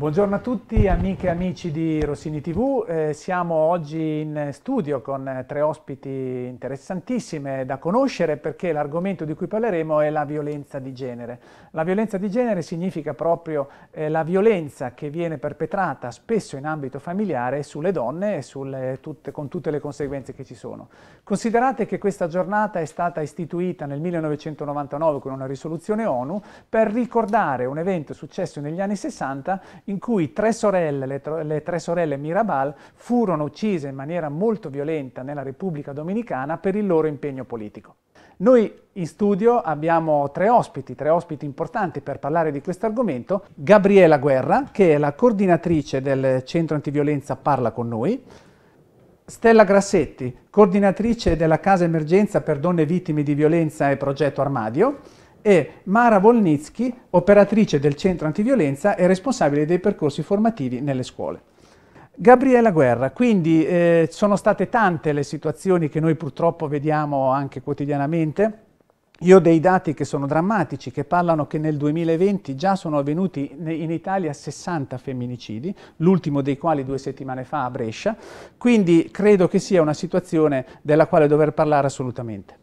Buongiorno a tutti amiche e amici di Rossini TV, eh, siamo oggi in studio con eh, tre ospiti interessantissime da conoscere perché l'argomento di cui parleremo è la violenza di genere. La violenza di genere significa proprio eh, la violenza che viene perpetrata spesso in ambito familiare sulle donne e sulle, tutte, con tutte le conseguenze che ci sono. Considerate che questa giornata è stata istituita nel 1999 con una risoluzione ONU per ricordare un evento successo negli anni 60 in cui tre sorelle, le, le, tre sorelle Mirabal furono uccise in maniera molto violenta nella Repubblica Dominicana per il loro impegno politico. Noi in studio abbiamo tre ospiti, tre ospiti importanti per parlare di questo argomento. Gabriela Guerra, che è la coordinatrice del Centro Antiviolenza Parla con noi, Stella Grassetti, coordinatrice della Casa Emergenza per Donne Vittime di Violenza e Progetto Armadio, e Mara Volnitsky, operatrice del centro antiviolenza e responsabile dei percorsi formativi nelle scuole. Gabriella Guerra, quindi eh, sono state tante le situazioni che noi purtroppo vediamo anche quotidianamente. Io ho dei dati che sono drammatici, che parlano che nel 2020 già sono avvenuti in Italia 60 femminicidi, l'ultimo dei quali due settimane fa a Brescia, quindi credo che sia una situazione della quale dover parlare assolutamente.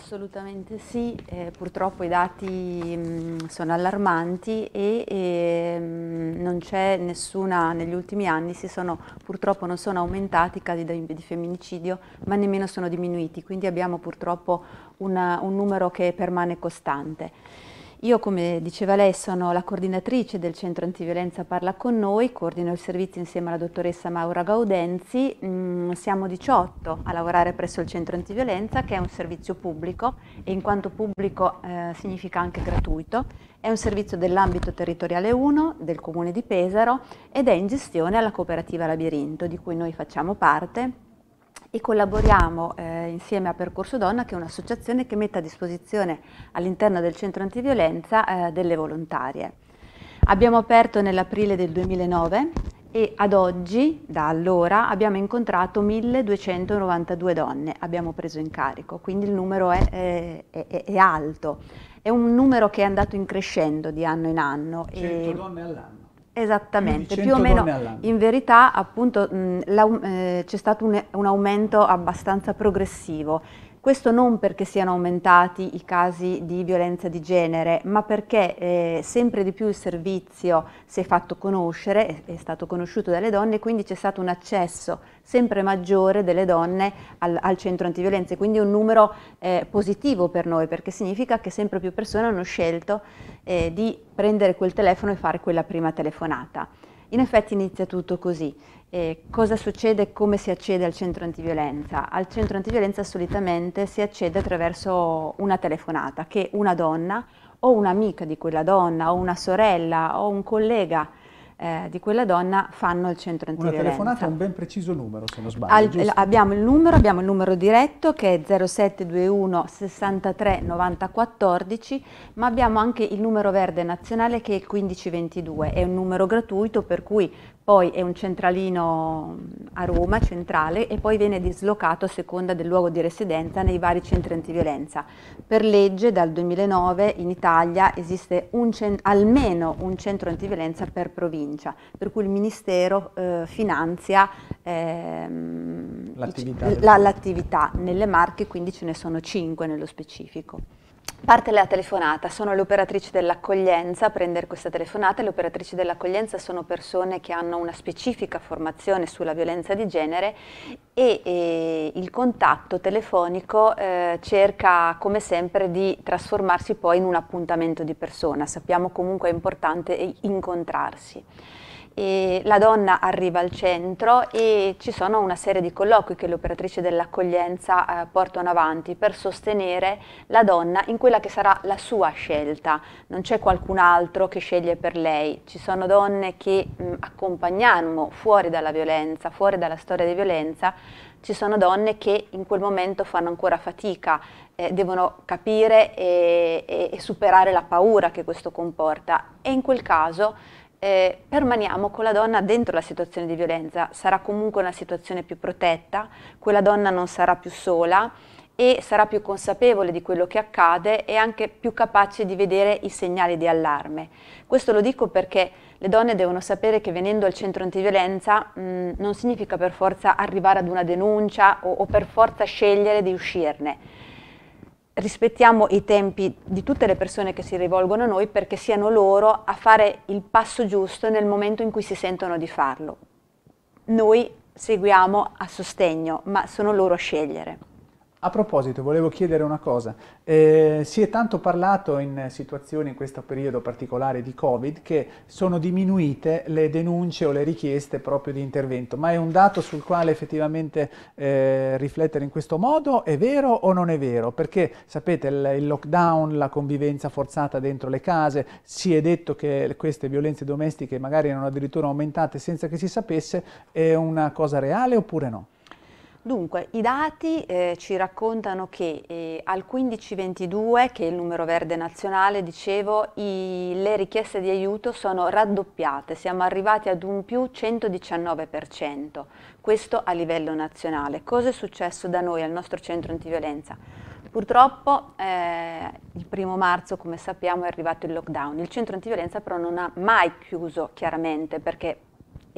Assolutamente sì, eh, purtroppo i dati mh, mm, sono allarmanti e, e ehm, mh, non c'è nessuna, negli ultimi anni sono, purtroppo non sono aumentati i casi di, di, femminicidio ma nemmeno sono diminuiti, quindi abbiamo purtroppo una, un numero che permane costante. Io, come diceva lei, sono la coordinatrice del Centro Antiviolenza Parla con noi, coordino il servizio insieme alla dottoressa Maura Gaudenzi. Mm, siamo 18 a lavorare presso il Centro Antiviolenza, che è un servizio pubblico e in quanto pubblico eh, significa anche gratuito. È un servizio dell'ambito territoriale 1 del Comune di Pesaro ed è in gestione alla cooperativa Labirinto, di cui noi facciamo parte e collaboriamo eh, insieme a Percorso Donna che è un'associazione che mette a disposizione all'interno del centro antiviolenza eh, delle volontarie. Abbiamo aperto nell'aprile del 2009 e ad oggi, da allora, abbiamo incontrato 1292 donne, abbiamo preso in carico, quindi il numero è, è, è, è alto. È un numero che è andato in crescendo di anno in anno. 100 donne all'anno. Esattamente, più o meno in verità appunto eh, c'è stato un, un aumento abbastanza progressivo questo non perché siano aumentati i casi di violenza di genere, ma perché eh, sempre di più il servizio si è fatto conoscere, è, è stato conosciuto dalle donne quindi c'è stato un accesso sempre maggiore delle donne al, al centro antiviolenza e quindi un numero eh, positivo per noi perché significa che sempre più persone hanno scelto eh, di prendere quel telefono e fare quella prima telefonata. In effetti inizia tutto così. Eh, cosa succede e come si accede al centro antiviolenza? Al centro antiviolenza solitamente si accede attraverso una telefonata che una donna o un'amica di quella donna o una sorella o un collega eh, di quella donna fanno al centro antiviolenza. Una telefonata ha un ben preciso numero se non sbaglio. Al, eh, abbiamo il numero, abbiamo il numero diretto che è 0721 63 90 14, ma abbiamo anche il numero verde nazionale che è 1522, è un numero gratuito per cui poi è un centralino mm, a Roma, centrale, e poi viene dislocato a seconda del luogo di residenza nei vari centri antiviolenza. Per legge dal 2009 in Italia esiste un almeno un centro antiviolenza per provincia, per cui il Ministero eh, finanzia ehm, l'attività, nelle Marche, quindi ce ne sono cinque nello specifico. Parte la telefonata, sono le operatrici dell'accoglienza a prendere questa telefonata, le operatrici dell'accoglienza sono persone che hanno una specifica formazione sulla violenza di genere e, e il contatto telefonico eh, cerca come sempre di trasformarsi poi in un appuntamento di persona, sappiamo comunque è importante incontrarsi e la donna arriva al centro e ci sono una serie di colloqui che le operatrici dell'accoglienza eh, portano avanti per sostenere la donna in quella che sarà la sua scelta. Non c'è qualcun altro che sceglie per lei, ci sono donne che mh, mm, accompagniamo fuori dalla violenza, fuori dalla storia di violenza, ci sono donne che in quel momento fanno ancora fatica, eh, devono capire e, e, e superare la paura che questo comporta e in quel caso eh, permaniamo con la donna dentro la situazione di violenza, sarà comunque una situazione più protetta, quella donna non sarà più sola e sarà più consapevole di quello che accade e anche più capace di vedere i segnali di allarme. Questo lo dico perché le donne devono sapere che venendo al centro antiviolenza mh, mm, non significa per forza arrivare ad una denuncia o, o per forza scegliere di uscirne rispettiamo i tempi di tutte le persone che si rivolgono a noi perché siano loro a fare il passo giusto nel momento in cui si sentono di farlo. Noi seguiamo a sostegno, ma sono loro a scegliere. A proposito, volevo chiedere una cosa. Eh, si è tanto parlato in situazioni in questo periodo particolare di Covid che sono diminuite le denunce o le richieste proprio di intervento, ma è un dato sul quale effettivamente eh, riflettere in questo modo è vero o non è vero? Perché sapete il, il lockdown, la convivenza forzata dentro le case, si è detto che queste violenze domestiche magari erano addirittura aumentate senza che si sapesse, è una cosa reale oppure no? Dunque, i dati eh, ci raccontano che eh, al 1522, che è il numero verde nazionale, dicevo, i, le richieste di aiuto sono raddoppiate, siamo arrivati ad un più 119%, questo a livello nazionale. Cosa è successo da noi al nostro centro antiviolenza? Purtroppo eh, il primo marzo, come sappiamo, è arrivato il lockdown. Il centro antiviolenza però non ha mai chiuso chiaramente perché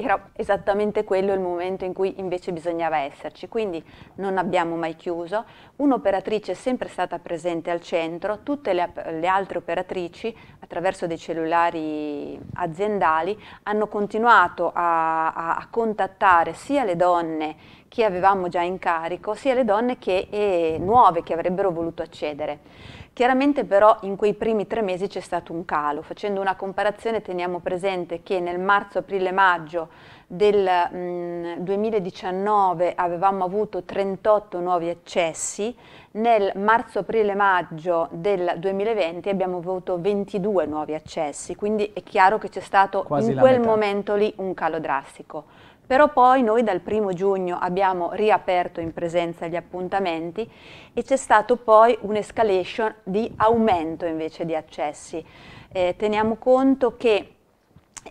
era esattamente quello il momento in cui invece bisognava esserci, quindi non abbiamo mai chiuso, un'operatrice è sempre stata presente al centro, tutte le, le altre operatrici attraverso dei cellulari aziendali hanno continuato a, a, a contattare sia le donne che avevamo già in carico, sia le donne che, eh, nuove che avrebbero voluto accedere. Chiaramente però in quei primi tre mesi c'è stato un calo. Facendo una comparazione teniamo presente che nel marzo, aprile, maggio del mh, mm, 2019 avevamo avuto 38 nuovi accessi, nel marzo, aprile, maggio del 2020 abbiamo avuto 22 nuovi accessi, quindi è chiaro che c'è stato Quasi in quel momento lì un calo drastico però poi noi dal primo giugno abbiamo riaperto in presenza gli appuntamenti e c'è stato poi un'escalation di aumento invece di accessi. Eh, teniamo conto che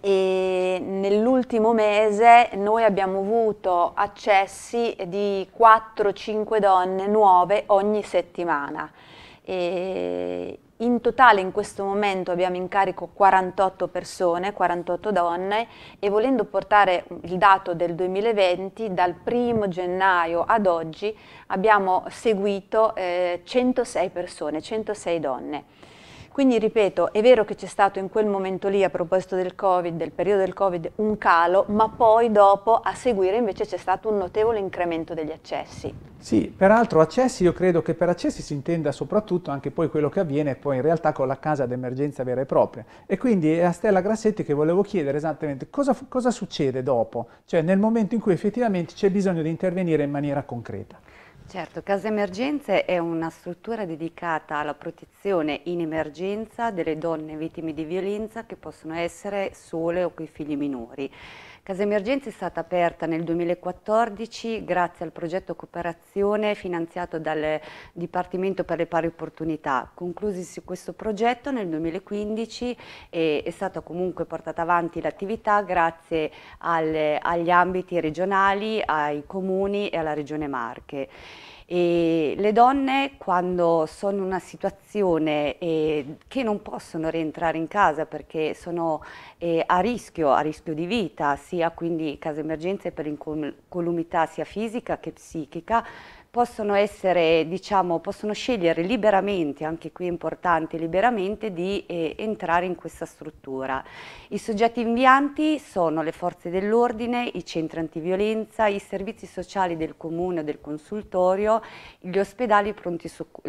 e eh, nell'ultimo mese noi abbiamo avuto accessi di 4-5 donne nuove ogni settimana. E in totale in questo momento abbiamo in carico 48 persone, 48 donne e volendo portare il dato del 2020 dal 1 gennaio ad oggi abbiamo seguito eh, 106 persone, 106 donne. Quindi ripeto, è vero che c'è stato in quel momento lì, a proposito del Covid, del periodo del Covid, un calo, ma poi dopo a seguire invece c'è stato un notevole incremento degli accessi. Sì, peraltro accessi, io credo che per accessi si intenda soprattutto anche poi quello che avviene poi in realtà con la casa d'emergenza vera e propria. E quindi è eh, a Stella Grassetti che volevo chiedere esattamente cosa, cosa succede dopo, cioè nel momento in cui effettivamente c'è bisogno di intervenire in maniera concreta. Certo, Casa Emergenze è una struttura dedicata alla protezione in emergenza delle donne vittime di violenza che possono essere sole o coi figli minori. Casa Emergenza è stata aperta nel 2014 grazie al progetto Cooperazione finanziato dal Dipartimento per le Pari Opportunità. Conclusisi questo progetto nel 2015 e è stata comunque portata avanti l'attività grazie al, agli ambiti regionali, ai comuni e alla Regione Marche. E le donne quando sono in una situazione eh, che non possono rientrare in casa perché sono eh, a rischio, a rischio di vita, sia quindi case emergenze per incolumità sia fisica che psichica, possono essere, diciamo, possono scegliere liberamente, anche qui è importante, liberamente di eh, entrare in questa struttura. I soggetti invianti sono le forze dell'ordine, i centri antiviolenza, i servizi sociali del comune o del consultorio, gli ospedali e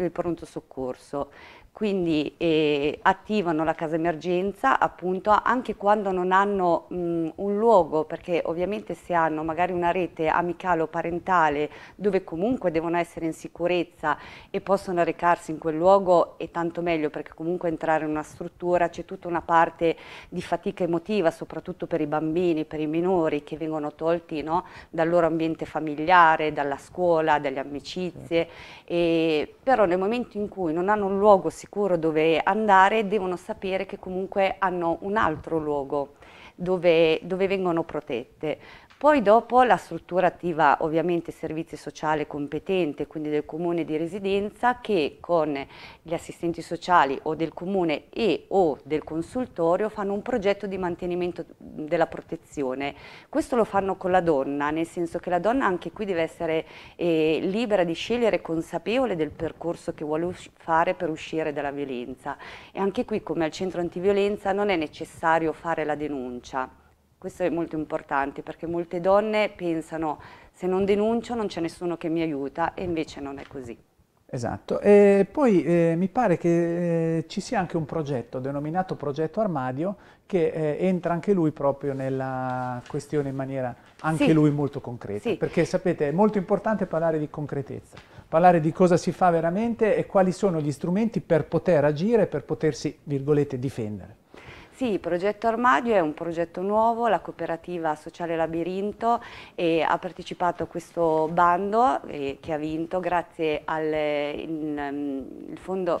il pronto soccorso quindi eh, attivano la casa emergenza appunto anche quando non hanno mh, un luogo perché ovviamente se hanno magari una rete amicale o parentale dove comunque devono essere in sicurezza e possono recarsi in quel luogo è tanto meglio perché comunque entrare in una struttura c'è tutta una parte di fatica emotiva soprattutto per i bambini, per i minori che vengono tolti no, dal loro ambiente familiare, dalla scuola, dalle amicizie e, però nel momento in cui non hanno un luogo sicuro sicuro dove andare, devono sapere che comunque hanno un altro luogo dove, dove vengono protette. Poi dopo la struttura attiva ovviamente servizi sociali competente, quindi del comune di residenza, che con gli assistenti sociali o del comune e o del consultorio fanno un progetto di mantenimento della protezione. Questo lo fanno con la donna, nel senso che la donna anche qui deve essere eh, libera di scegliere, consapevole del percorso che vuole fare per uscire dalla violenza. E anche qui, come al centro antiviolenza, non è necessario fare la denuncia questo è molto importante perché molte donne pensano se non denuncio non c'è nessuno che mi aiuta e invece non è così. Esatto, e poi eh, mi pare che eh, ci sia anche un progetto denominato Progetto Armadio che eh, entra anche lui proprio nella questione in maniera anche sì. lui molto concreta, sì. perché sapete è molto importante parlare di concretezza, parlare di cosa si fa veramente e quali sono gli strumenti per poter agire, per potersi, virgolette, difendere. Sì, il Progetto Armadio è un progetto nuovo, la cooperativa sociale Labirinto ha partecipato a questo bando eh, che ha vinto grazie al in, um, fondo...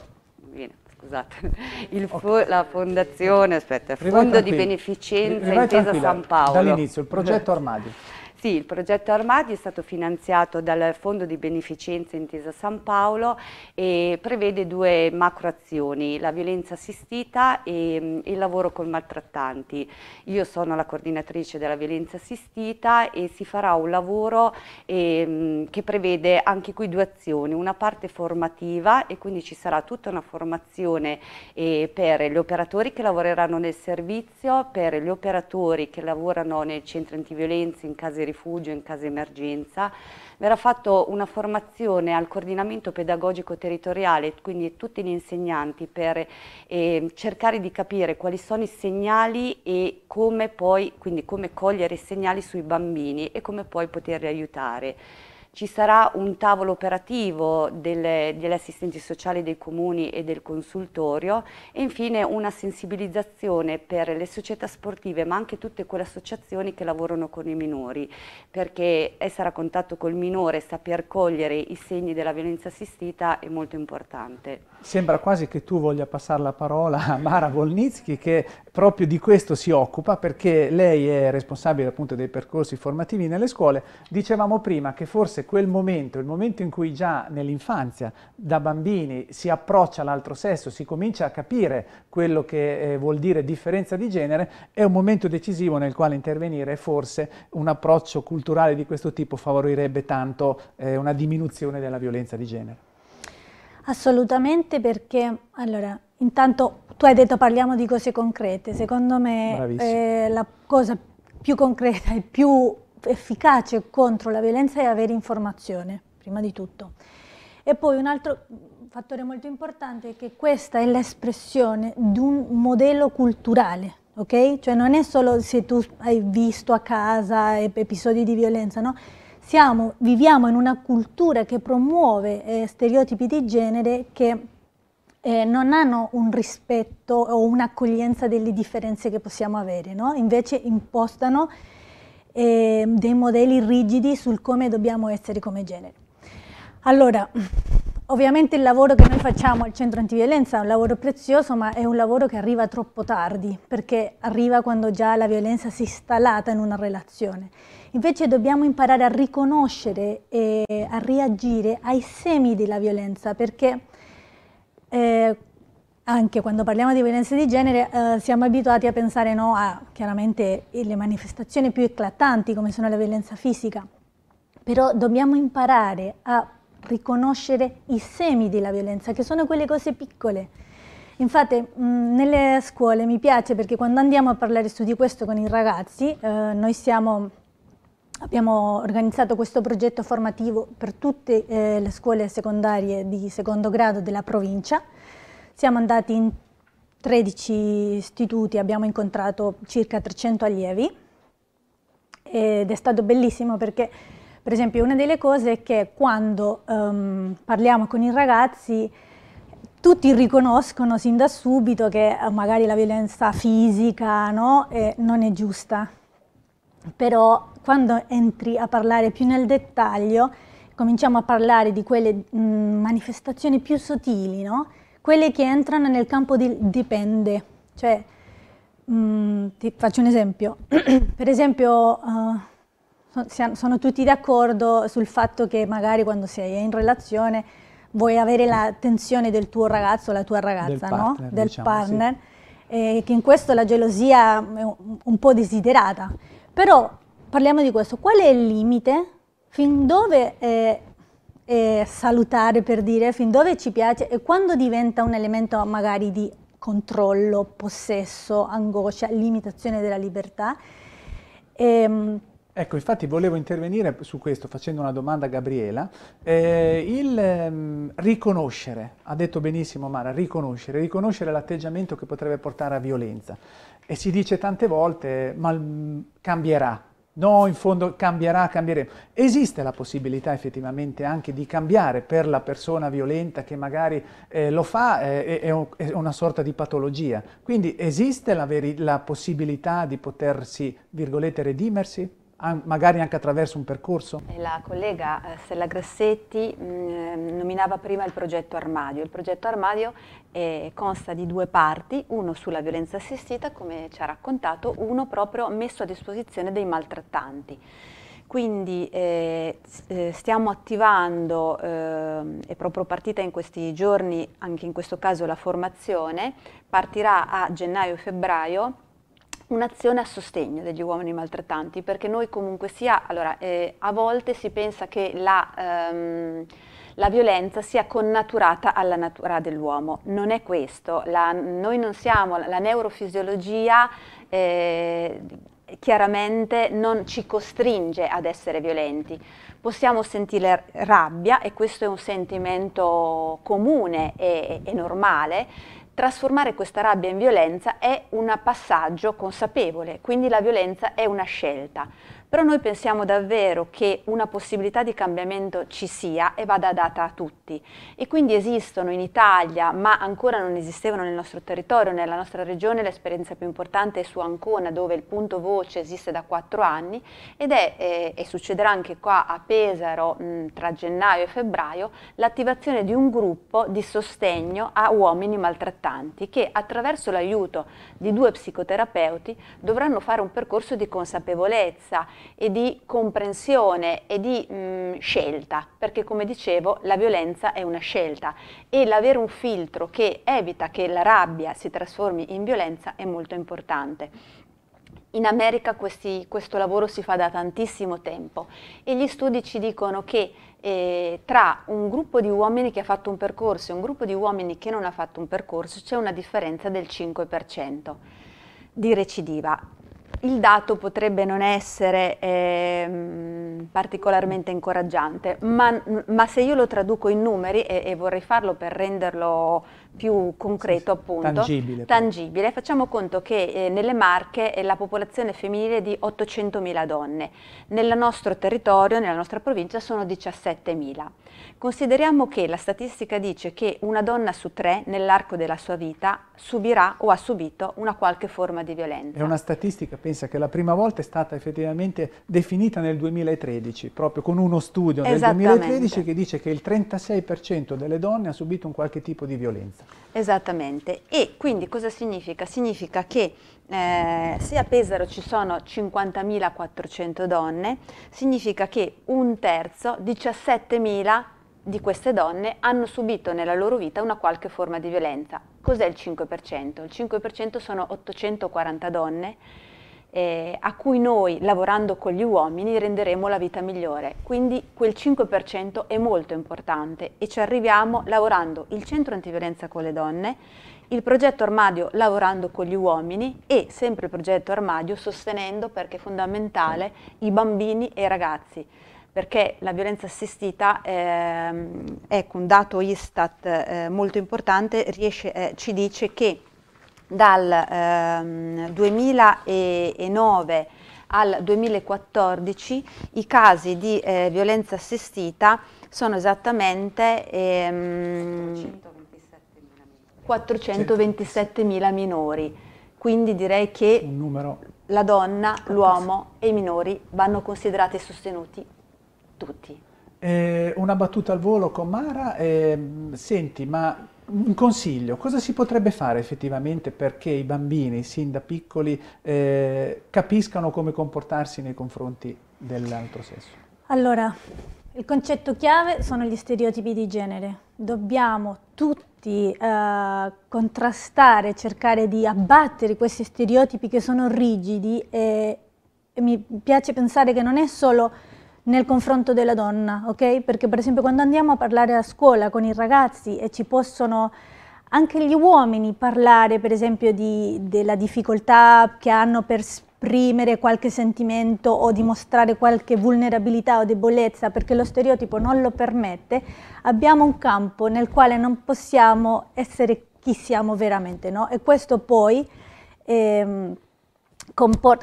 Viene, scusate, il, okay. la fondazione, aspetta, Fondo di Beneficenza Rimai Intesa San Paolo. Dall'inizio, il progetto Armadio. Sì, il progetto Armadi è stato finanziato dal Fondo di Beneficenza Intesa San Paolo e prevede due macro azioni, la violenza assistita e mm, il lavoro con maltrattanti. Io sono la coordinatrice della violenza assistita e si farà un lavoro ehm, che prevede anche qui due azioni, una parte formativa e quindi ci sarà tutta una formazione eh, per gli operatori che lavoreranno nel servizio, per gli operatori che lavorano nel centro antiviolenza, in case rifugiati, rifugio, in casa emergenza, verrà fatta una formazione al coordinamento pedagogico territoriale, quindi tutti gli insegnanti per eh, cercare di capire quali sono i segnali e come poi, quindi come cogliere i segnali sui bambini e come poi poterli aiutare. Ci sarà un tavolo operativo delle, degli assistenti sociali dei comuni e del consultorio e infine una sensibilizzazione per le società sportive ma anche tutte quelle associazioni che lavorano con i minori perché essere a contatto col minore, saper cogliere i segni della violenza assistita è molto importante. Sembra quasi che tu voglia passare la parola a Mara Volnitsky che proprio di questo si occupa perché lei è responsabile appunto dei percorsi formativi nelle scuole. Dicevamo prima che forse forse quel momento, il momento in cui già nell'infanzia, da bambini, si approccia all'altro sesso, si comincia a capire quello che eh, vuol dire differenza di genere, è un momento decisivo nel quale intervenire e forse un approccio culturale di questo tipo favorirebbe tanto eh, una diminuzione della violenza di genere. Assolutamente perché, allora, intanto tu hai detto parliamo di cose concrete, secondo me eh, la cosa più concreta e più efficace contro la violenza è avere informazione, prima di tutto. E poi un altro fattore molto importante è che questa è l'espressione di un modello culturale, ok? Cioè non è solo se tu hai visto a casa episodi di violenza, no? Siamo, viviamo in una cultura che promuove eh, stereotipi di genere che eh, non hanno un rispetto o un'accoglienza delle differenze che possiamo avere, no? Invece impostano eh, dei modelli rigidi sul come dobbiamo essere come genere. Allora, ovviamente il lavoro che noi facciamo al centro antiviolenza è un lavoro prezioso, ma è un lavoro che arriva troppo tardi, perché arriva quando già la violenza si è installata in una relazione. Invece dobbiamo imparare a riconoscere e a reagire ai semi della violenza, perché eh, anche quando parliamo di violenza di genere eh, siamo abituati a pensare no, a chiaramente le manifestazioni più eclatanti come sono la violenza fisica, però dobbiamo imparare a riconoscere i semi della violenza, che sono quelle cose piccole. Infatti mh, mm, nelle scuole mi piace perché quando andiamo a parlare su di questo con i ragazzi, eh, noi siamo, abbiamo organizzato questo progetto formativo per tutte eh, le scuole secondarie di secondo grado della provincia, siamo andati in 13 istituti, abbiamo incontrato circa 300 allievi ed è stato bellissimo perché per esempio una delle cose è che quando um, parliamo con i ragazzi tutti riconoscono sin da subito che eh, magari la violenza fisica no, eh, non è giusta, però quando entri a parlare più nel dettaglio cominciamo a parlare di quelle mh, manifestazioni più sottili, no? quelli che entrano nel campo di dipende, cioè mh, mm, ti faccio un esempio, per esempio uh, so, sono tutti d'accordo sul fatto che magari quando sei in relazione vuoi avere l'attenzione del tuo ragazzo la tua ragazza, del partner, del diciamo, partner sì. e che in questo la gelosia è un, un po' desiderata, però parliamo di questo, qual è il limite? Fin dove... Eh, eh, salutare per dire fin dove ci piace e quando diventa un elemento magari di controllo, possesso, angoscia, limitazione della libertà. Ehm, Ecco, infatti volevo intervenire su questo facendo una domanda a Gabriela. Eh, il ehm, riconoscere, ha detto benissimo Mara, riconoscere, riconoscere l'atteggiamento che potrebbe portare a violenza. E si dice tante volte, ma cambierà, No, in fondo cambierà, cambieremo. Esiste la possibilità effettivamente anche di cambiare per la persona violenta che magari eh, lo fa, eh, è, è, una sorta di patologia. Quindi esiste la, la possibilità di potersi, virgolette, redimersi? magari anche attraverso un percorso? La collega eh, Stella Grassetti mm, eh, nominava prima il progetto Armadio. Il progetto Armadio eh, consta di due parti, uno sulla violenza assistita, come ci ha raccontato, uno proprio messo a disposizione dei maltrattanti. Quindi eh, eh stiamo attivando, eh, è proprio partita in questi giorni, anche in questo caso la formazione, partirà a gennaio-febbraio un'azione a sostegno degli uomini maltrattanti, perché noi comunque sia, allora, eh, a volte si pensa che la, ehm, la violenza sia connaturata alla natura dell'uomo, non è questo, la, noi non siamo, la neurofisiologia eh, chiaramente non ci costringe ad essere violenti. Possiamo sentire rabbia e questo è un sentimento comune e, e normale Trasformare questa rabbia in violenza è un passaggio consapevole, quindi la violenza è una scelta però noi pensiamo davvero che una possibilità di cambiamento ci sia e vada data a tutti e quindi esistono in Italia, ma ancora non esistevano nel nostro territorio, nella nostra regione l'esperienza più importante è su Ancona dove il punto voce esiste da quattro anni ed è, eh, e succederà anche qua a Pesaro mh, tra gennaio e febbraio, l'attivazione di un gruppo di sostegno a uomini maltrattanti che attraverso l'aiuto di due psicoterapeuti dovranno fare un percorso di consapevolezza e di comprensione e di mh, mm, scelta, perché come dicevo la violenza è una scelta e l'avere un filtro che evita che la rabbia si trasformi in violenza è molto importante. In America questi, questo lavoro si fa da tantissimo tempo e gli studi ci dicono che eh, tra un gruppo di uomini che ha fatto un percorso e un gruppo di uomini che non ha fatto un percorso c'è una differenza del 5% di recidiva il dato potrebbe non essere eh, particolarmente incoraggiante, ma, ma, se io lo traduco in numeri, e, e vorrei farlo per renderlo più concreto, appunto, tangibile. tangibile. Facciamo conto che eh, nelle Marche eh, la popolazione femminile è di 800.000 donne, nel nostro territorio, nella nostra provincia, sono 17.000. Consideriamo che la statistica dice che una donna su tre nell'arco della sua vita subirà o ha subito una qualche forma di violenza. È una statistica, pensa che la prima volta è stata effettivamente definita nel 2013, proprio con uno studio nel 2013 che dice che il 36% delle donne ha subito un qualche tipo di violenza questo. Esattamente, e quindi cosa significa? Significa che eh, se a Pesaro ci sono 50.400 donne, significa che un terzo, 17.000 di queste donne hanno subito nella loro vita una qualche forma di violenza. Cos'è il 5%? Il 5% sono 840 donne eh, a cui noi, lavorando con gli uomini, renderemo la vita migliore. Quindi quel 5% è molto importante e ci arriviamo lavorando il centro antiviolenza con le donne, il progetto Armadio lavorando con gli uomini e sempre il progetto Armadio sostenendo, perché è fondamentale, i bambini e i ragazzi perché la violenza assistita, eh, ecco un dato Istat eh, molto importante, riesce, eh, ci dice che dal ehm, 2009 al 2014 i casi di eh, violenza assistita sono esattamente ehm, mila minori, quindi direi che la donna, l'uomo e i minori vanno considerati e sostenuti tutti. Eh, una battuta al volo con Mara, eh, senti ma un consiglio, cosa si potrebbe fare effettivamente perché i bambini sin da piccoli eh, capiscano come comportarsi nei confronti dell'altro sesso? Allora, il concetto chiave sono gli stereotipi di genere. Dobbiamo tutti eh, contrastare, cercare di abbattere questi stereotipi che sono rigidi e, e mi piace pensare che non è solo nel confronto della donna, ok? Perché per esempio quando andiamo a parlare a scuola con i ragazzi e ci possono anche gli uomini parlare per esempio di, della difficoltà che hanno per esprimere qualche sentimento o dimostrare qualche vulnerabilità o debolezza perché lo stereotipo non lo permette, abbiamo un campo nel quale non possiamo essere chi siamo veramente, no? E questo poi... Ehm,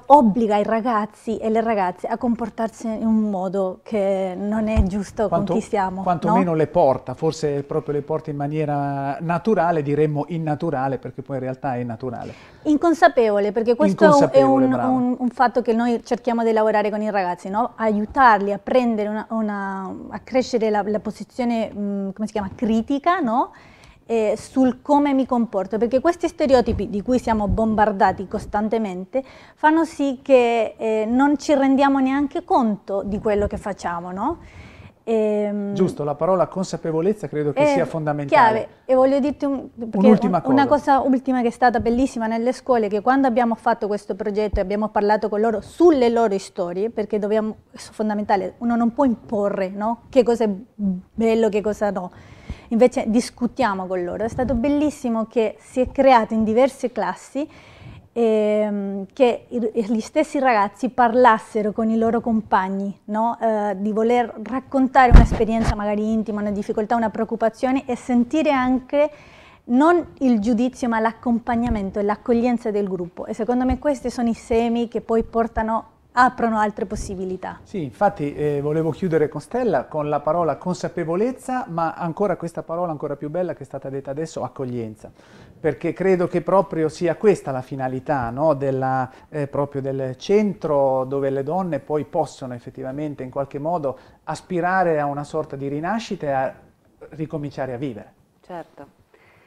obbliga i ragazzi e le ragazze a comportarsi in un modo che non è giusto Quanto, con chi siamo. Quantomeno no? le porta, forse proprio le porta in maniera naturale, diremmo innaturale, perché poi in realtà è naturale. Inconsapevole, perché questo Inconsapevole, è un, un, un, fatto che noi cerchiamo di lavorare con i ragazzi, no? aiutarli a, una, una, a crescere la, la posizione, mh, mm, critica, no? eh, sul come mi comporto, perché questi stereotipi di cui siamo bombardati costantemente fanno sì che eh, non ci rendiamo neanche conto di quello che facciamo, no? Ehm, Giusto, la parola consapevolezza credo che eh, sia fondamentale. Chiave, e voglio dirti un, un'ultima un, cosa. una cosa ultima che è stata bellissima nelle scuole, che quando abbiamo fatto questo progetto e abbiamo parlato con loro sulle loro storie, perché dobbiamo, è fondamentale, uno non può imporre no? che cosa è bello, che cosa no invece discutiamo con loro. È stato bellissimo che si è creato in diverse classi ehm, che gli stessi ragazzi parlassero con i loro compagni no? eh, di voler raccontare un'esperienza magari intima, una difficoltà, una preoccupazione e sentire anche non il giudizio ma l'accompagnamento e l'accoglienza del gruppo e secondo me questi sono i semi che poi portano aprono altre possibilità. Sì, infatti eh, volevo chiudere con Stella con la parola consapevolezza, ma ancora questa parola ancora più bella che è stata detta adesso, accoglienza, perché credo che proprio sia questa la finalità no? Della, eh, proprio del centro dove le donne poi possono effettivamente in qualche modo aspirare a una sorta di rinascita e a ricominciare a vivere. Certo,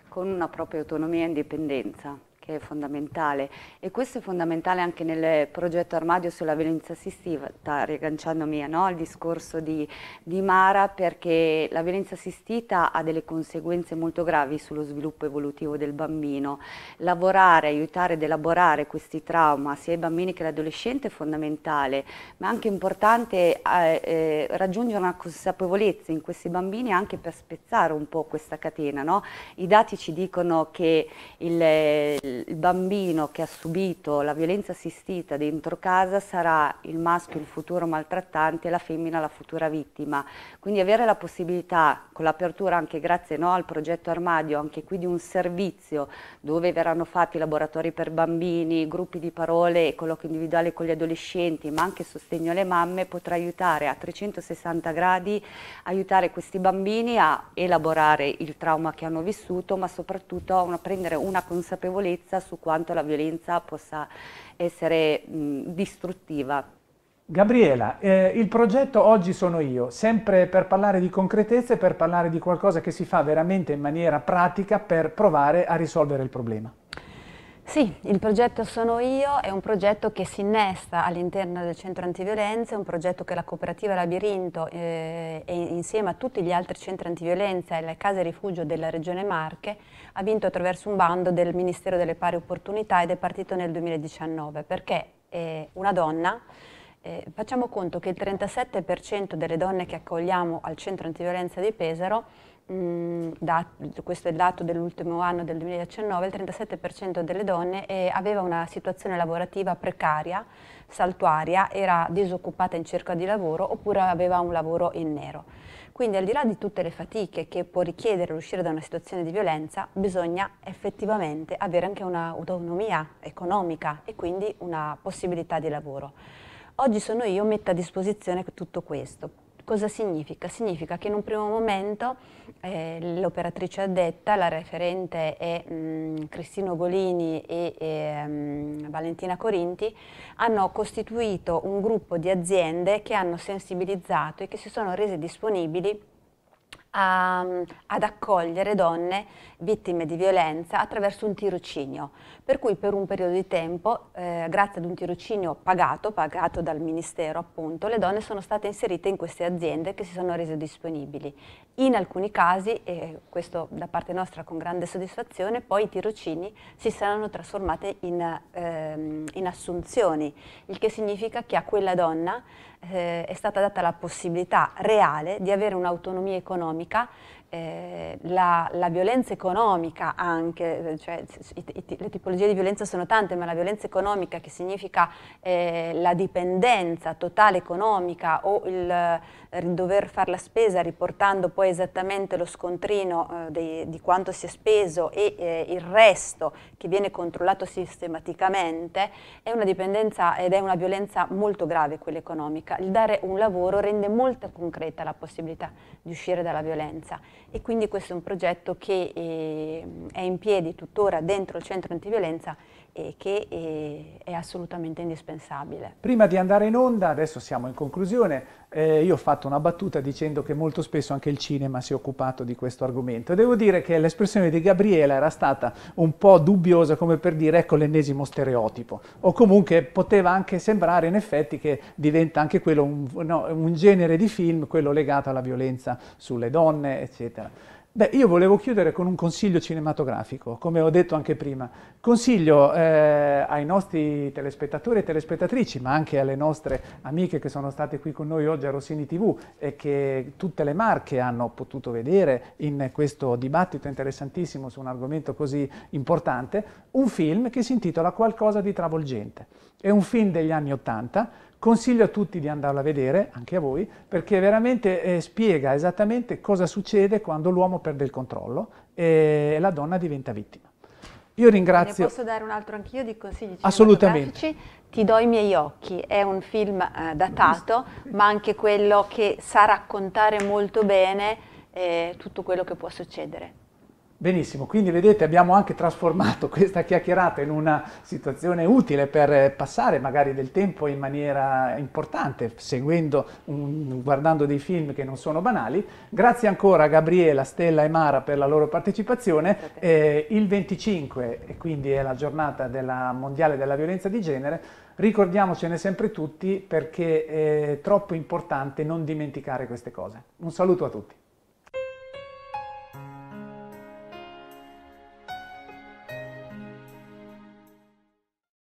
con una propria autonomia e indipendenza che è fondamentale e questo è fondamentale anche nel progetto Armadio sulla violenza assistita, riagganciandomi no, al discorso di, di Mara perché la violenza assistita ha delle conseguenze molto gravi sullo sviluppo evolutivo del bambino. Lavorare, aiutare ed elaborare questi trauma sia ai bambini che all'adolescente è fondamentale, ma è anche importante eh, eh, raggiungere una consapevolezza in questi bambini anche per spezzare un po' questa catena. No? I dati ci dicono che il, il bambino che ha subito la violenza assistita dentro casa sarà il maschio il futuro maltrattante e la femmina la futura vittima. Quindi avere la possibilità, con l'apertura anche grazie no, al progetto Armadio, anche qui di un servizio dove verranno fatti laboratori per bambini, gruppi di parole e colloqui individuali con gli adolescenti, ma anche sostegno alle mamme, potrà aiutare a 360 gradi, aiutare questi bambini a elaborare il trauma che hanno vissuto, ma soprattutto a prendere una consapevolezza certezza su quanto la violenza possa essere mh, distruttiva. Gabriela, eh, il progetto oggi sono io, sempre per parlare di concretezza e per parlare di qualcosa che si fa veramente in maniera pratica per provare a risolvere il problema. Sì, il progetto Sono Io è un progetto che si innesta all'interno del centro antiviolenza, è un progetto che la cooperativa Labirinto eh, e insieme a tutti gli altri centri antiviolenza e le case rifugio della regione Marche ha vinto attraverso un bando del Ministero delle Pari Opportunità ed è partito nel 2019 perché eh, una donna eh, facciamo conto che il 37% delle donne che accogliamo al centro antiviolenza di Pesaro, mh, mm, da, questo è il dato dell'ultimo anno del 2019, il 37% delle donne eh, aveva una situazione lavorativa precaria saltuaria era disoccupata in cerca di lavoro oppure aveva un lavoro in nero. Quindi al di là di tutte le fatiche che può richiedere l'uscire da una situazione di violenza, bisogna effettivamente avere anche un'autonomia economica e quindi una possibilità di lavoro. Oggi sono io, metto a disposizione tutto questo. Cosa significa? Significa che in un primo momento eh, l'operatrice addetta, la referente è mh, mm, Cristino Golini e, e ehm, mh, Valentina Corinti, hanno costituito un gruppo di aziende che hanno sensibilizzato e che si sono rese disponibili a, ehm, ad accogliere donne vittime di violenza attraverso un tirocinio, per cui per un periodo di tempo, eh, grazie ad un tirocinio pagato, pagato dal Ministero appunto, le donne sono state inserite in queste aziende che si sono rese disponibili. In alcuni casi, e questo da parte nostra con grande soddisfazione, poi i tirocini si saranno trasformati in, ehm, in assunzioni, il che significa che a quella donna eh, è stata data la possibilità reale di avere un'autonomia economica económica eh, la, la, violenza economica anche, eh, cioè, le tipologie di violenza sono tante, ma la violenza economica che significa eh, la dipendenza totale economica o il eh, dover fare la spesa riportando poi esattamente lo scontrino eh, dei, di quanto si è speso e eh, il resto che viene controllato sistematicamente, è una dipendenza ed è una violenza molto grave quella economica. Il dare un lavoro rende molto concreta la possibilità di uscire dalla violenza e quindi questo è un progetto che ehm, è in piedi tuttora dentro il centro antiviolenza e che è, eh, è assolutamente indispensabile. Prima di andare in onda, adesso siamo in conclusione, eh, io ho fatto una battuta dicendo che molto spesso anche il cinema si è occupato di questo argomento e devo dire che l'espressione di Gabriela era stata un po' dubbiosa come per dire ecco l'ennesimo stereotipo o comunque poteva anche sembrare in effetti che diventa anche quello un, no, un genere di film, quello legato alla violenza sulle donne eccetera. Beh, io volevo chiudere con un consiglio cinematografico, come ho detto anche prima. Consiglio eh, ai nostri telespettatori e telespettatrici, ma anche alle nostre amiche che sono state qui con noi oggi a Rossini TV e che tutte le marche hanno potuto vedere in questo dibattito interessantissimo su un argomento così importante, un film che si intitola Qualcosa di travolgente. È un film degli anni Ottanta Consiglio a tutti di andarla a vedere, anche a voi, perché veramente eh, spiega esattamente cosa succede quando l'uomo perde il controllo e la donna diventa vittima. Io ringrazio. Ne posso dare un altro anch'io di consigli Assolutamente. Ti do i miei occhi, è un film eh, datato, ma anche quello che sa raccontare molto bene eh, tutto quello che può succedere. Benissimo, quindi vedete abbiamo anche trasformato questa chiacchierata in una situazione utile per eh, passare magari del tempo in maniera importante, seguendo, um, guardando dei film che non sono banali. Grazie ancora a Gabriela, Stella e Mara per la loro partecipazione. Eh, il 25, e quindi è la giornata della mondiale della violenza di genere, ricordiamocene sempre tutti perché è troppo importante non dimenticare queste cose. Un saluto a tutti.